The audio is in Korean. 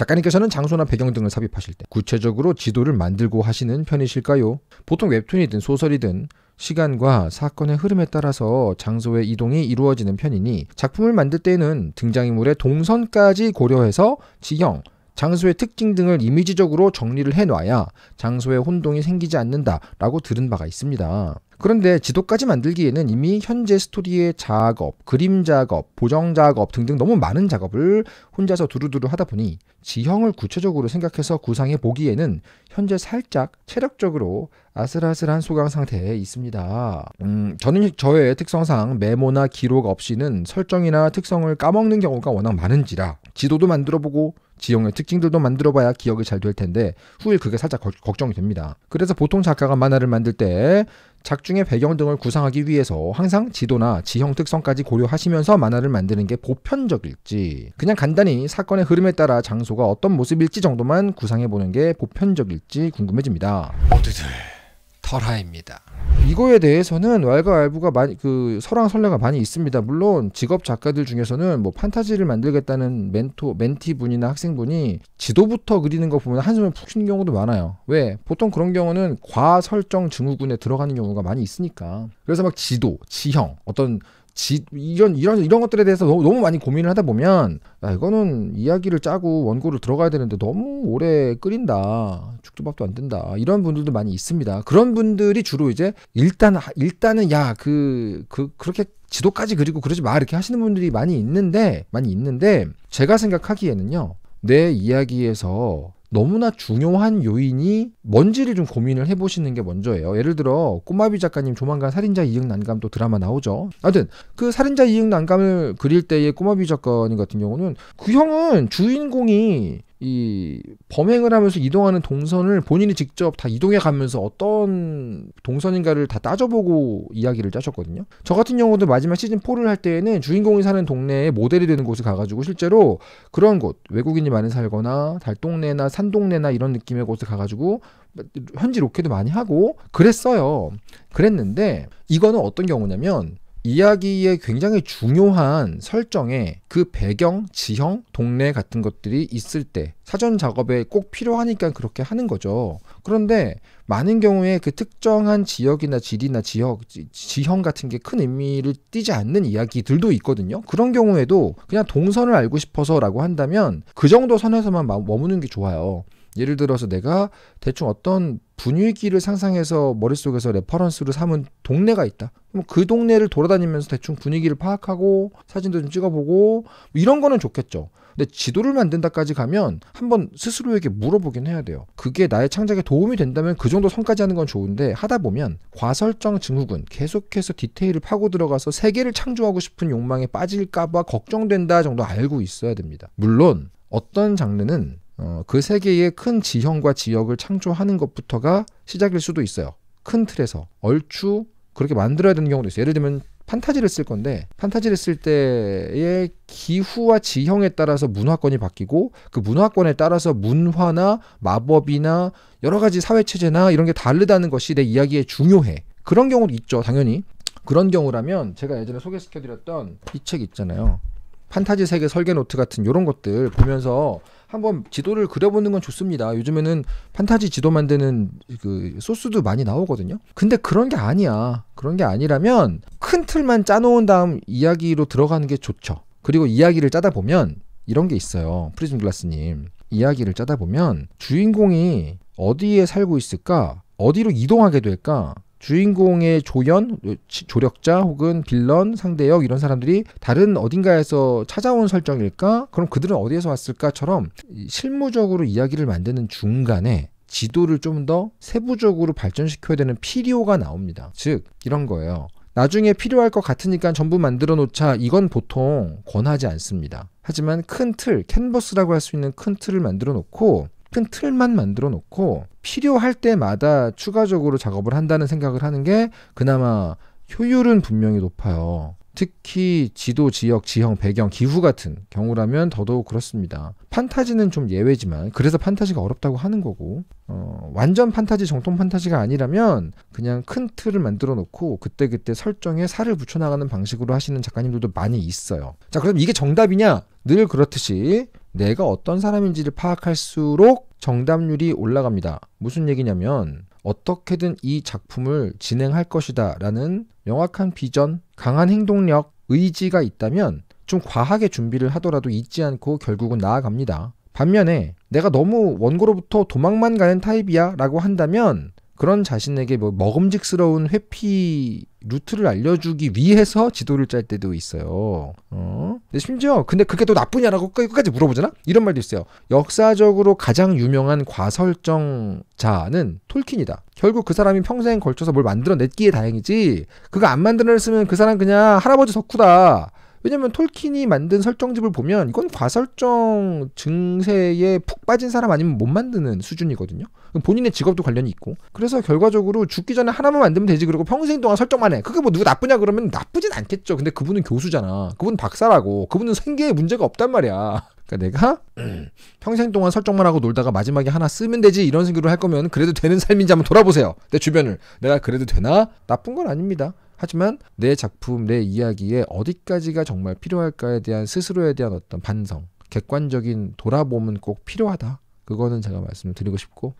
작가님께서는 장소나 배경 등을 삽입하실 때 구체적으로 지도를 만들고 하시는 편이실까요? 보통 웹툰이든 소설이든 시간과 사건의 흐름에 따라서 장소의 이동이 이루어지는 편이니 작품을 만들 때는 등장인물의 동선까지 고려해서 지형, 장소의 특징 등을 이미지적으로 정리를 해놔야 장소의 혼동이 생기지 않는다라고 들은 바가 있습니다. 그런데 지도까지 만들기에는 이미 현재 스토리의 작업, 그림 작업, 보정 작업 등등 너무 많은 작업을 혼자서 두루두루 하다 보니 지형을 구체적으로 생각해서 구상해 보기에는 현재 살짝 체력적으로 아슬아슬한 소강 상태에 있습니다. 음, 저는 저의 특성상 메모나 기록 없이는 설정이나 특성을 까먹는 경우가 워낙 많은지라 지도도 만들어 보고 지형의 특징들도 만들어봐야 기억이 잘 될 텐데 후일 그게 살짝 거, 걱정이 됩니다. 그래서 보통 작가가 만화를 만들 때 작중의 배경 등을 구상하기 위해서 항상 지도나 지형 특성까지 고려하시면서 만화를 만드는 게 보편적일지 그냥 간단히 사건의 흐름에 따라 장소가 어떤 모습일지 정도만 구상해 보는 게 보편적일지 궁금해집니다. 모두들 설화입니다 이거에 대해서는 왈가 왈부가 많이 그 설왕설래가 많이 있습니다. 물론 직업 작가들 중에서는 뭐 판타지를 만들겠다는 멘토 멘티 분이나 학생분이 지도부터 그리는 거 보면 한숨을 푹 쉬는 경우도 많아요. 왜? 보통 그런 경우는 과설정 증후군에 들어가는 경우가 많이 있으니까. 그래서 막 지도, 지형, 어떤 지, 이런 이런 이런 것들에 대해서 너무, 너무 많이 고민을 하다 보면 야, 아, 이거는 이야기를 짜고 원고를 들어가야 되는데 너무 오래 끓인다 죽도밥도 안 된다 이런 분들도 많이 있습니다 그런 분들이 주로 이제 일단 아, 일단은 야그그 그, 그 렇게 지도까지 그리고 그러지 마 이렇게 하시는 분들이 많이 있는데 많이 있는데 제가 생각하기에는요 내 이야기에서 너무나 중요한 요인이 뭔지를 좀 고민을 해보시는 게 먼저예요. 예를 들어 꼬마비 작가님 조만간 살인자 이응 난감 또 드라마 나오죠. 하여튼 그 살인자 이응 난감을 그릴 때의 꼬마비 작가님 같은 경우는 그 형은 주인공이 이 범행을 하면서 이동하는 동선을 본인이 직접 다 이동해 가면서 어떤 동선인가를 다 따져보고 이야기를 짜셨거든요. 저 같은 경우도 마지막 시즌 4를 할 때에는 주인공이 사는 동네에 모델이 되는 곳을 가가지고 실제로 그런 곳 외국인이 많이 살거나 달동네나 산동네나 이런 느낌의 곳을 가가지고 현지 로케도 많이 하고 그랬어요. 그랬는데 이거는 어떤 경우냐면 이야기의 굉장히 중요한 설정에 그 배경, 지형, 동네 같은 것들이 있을 때 사전 작업에 꼭 필요하니까 그렇게 하는 거죠. 그런데 많은 경우에 그 특정한 지역이나 지리나 지역, 지형 같은 게 큰 의미를 띄지 않는 이야기들도 있거든요. 그런 경우에도 그냥 동선을 알고 싶어서라고 한다면 그 정도 선에서만 머무는 게 좋아요. 예를 들어서 내가 대충 어떤 분위기를 상상해서 머릿속에서 레퍼런스로 삼은 동네가 있다. 그럼 그 동네를 돌아다니면서 대충 분위기를 파악하고 사진도 좀 찍어보고 뭐 이런 거는 좋겠죠. 근데 지도를 만든다까지 가면 한번 스스로에게 물어보긴 해야 돼요. 그게 나의 창작에 도움이 된다면 그 정도 선까지 하는 건 좋은데 하다 보면 과설정 증후군 계속해서 디테일을 파고 들어가서 세계를 창조하고 싶은 욕망에 빠질까봐 걱정된다 정도 알고 있어야 됩니다. 물론 어떤 장르는 어, 그 세계의 큰 지형과 지역을 창조하는 것부터가 시작일 수도 있어요. 큰 틀에서 얼추 그렇게 만들어야 되는 경우도 있어요. 예를 들면 판타지를 쓸 건데 판타지를 쓸 때의 기후와 지형에 따라서 문화권이 바뀌고 그 문화권에 따라서 문화나 마법이나 여러 가지 사회 체제나 이런 게 다르다는 것이 내 이야기에 중요해. 그런 경우도 있죠, 당연히. 그런 경우라면 제가 예전에 소개시켜드렸던 이 책 있잖아요. 판타지 세계 설계 노트 같은 이런 것들 보면서 한번 지도를 그려보는 건 좋습니다. 요즘에는 판타지 지도 만드는 그 소스도 많이 나오거든요. 근데 그런 게 아니야. 그런 게 아니라면 큰 틀만 짜놓은 다음 이야기로 들어가는 게 좋죠. 그리고 이야기를 짜다 보면 이런 게 있어요. 프리즘 글라스님. 이야기를 짜다 보면 주인공이 어디에 살고 있을까? 어디로 이동하게 될까? 주인공의 조연, 조력자 혹은 빌런, 상대역 이런 사람들이 다른 어딘가에서 찾아온 설정일까? 그럼 그들은 어디에서 왔을까?처럼 실무적으로 이야기를 만드는 중간에 지도를 좀 더 세부적으로 발전시켜야 되는 필요가 나옵니다. 즉, 이런 거예요. 나중에 필요할 것 같으니까 전부 만들어 놓자. 이건 보통 권하지 않습니다. 하지만 큰 틀, 캔버스라고 할 수 있는 큰 틀을 만들어 놓고 큰 틀만 만들어 놓고 필요할 때마다 추가적으로 작업을 한다는 생각을 하는 게 그나마 효율은 분명히 높아요. 특히 지도 지역, 지형, 배경, 기후 같은 경우라면 더더욱 그렇습니다. 판타지는 좀 예외지만 그래서 판타지가 어렵다고 하는 거고 어, 완전 판타지 정통 판타지가 아니라면 그냥 큰 틀을 만들어 놓고 그때그때 설정에 살을 붙여 나가는 방식으로 하시는 작가님들도 많이 있어요. 자, 그럼 이게 정답이냐? 늘 그렇듯이 내가 어떤 사람인지를 파악할수록 정답률이 올라갑니다. 무슨 얘기냐면 어떻게든 이 작품을 진행할 것이다 라는 명확한 비전, 강한 행동력, 의지가 있다면 좀 과하게 준비를 하더라도 잊지 않고 결국은 나아갑니다. 반면에 내가 너무 원고로부터 도망만 가는 타입이야 라고 한다면 그런 자신에게 뭐 먹음직스러운 회피 루트를 알려주기 위해서 지도를 짤 때도 있어요. 어? 심지어 근데 그게 또 나쁘냐라고 끝까지 물어보잖아. 이런 말도 있어요. 역사적으로 가장 유명한 과설정자는 톨킨이다. 결국 그 사람이 평생 걸쳐서 뭘 만들어냈기에 다행이지. 그거 안 만들어냈으면 그 사람 그냥 할아버지 덕후다. 왜냐면 톨킨이 만든 설정집을 보면 이건 과설정 증세에 푹 빠진 사람 아니면 못 만드는 수준이거든요. 본인의 직업도 관련이 있고. 그래서 결과적으로 죽기 전에 하나만 만들면 되지. 그리고 평생 동안 설정만 해. 그게 뭐 누구 나쁘냐 그러면 나쁘진 않겠죠. 근데 그분은 교수잖아. 그분 박사라고. 그분은 생계에 문제가 없단 말이야. 그러니까 내가 음, 평생 동안 설정만 하고 놀다가 마지막에 하나 쓰면 되지 이런 식으로 할 거면 그래도 되는 삶인지 한번 돌아보세요. 내 주변을 내가 그래도 되나? 나쁜 건 아닙니다. 하지만 내 작품, 내 이야기에 어디까지가 정말 필요할까에 대한 스스로에 대한 어떤 반성, 객관적인 돌아봄은 꼭 필요하다. 그거는 제가 말씀을 드리고 싶고.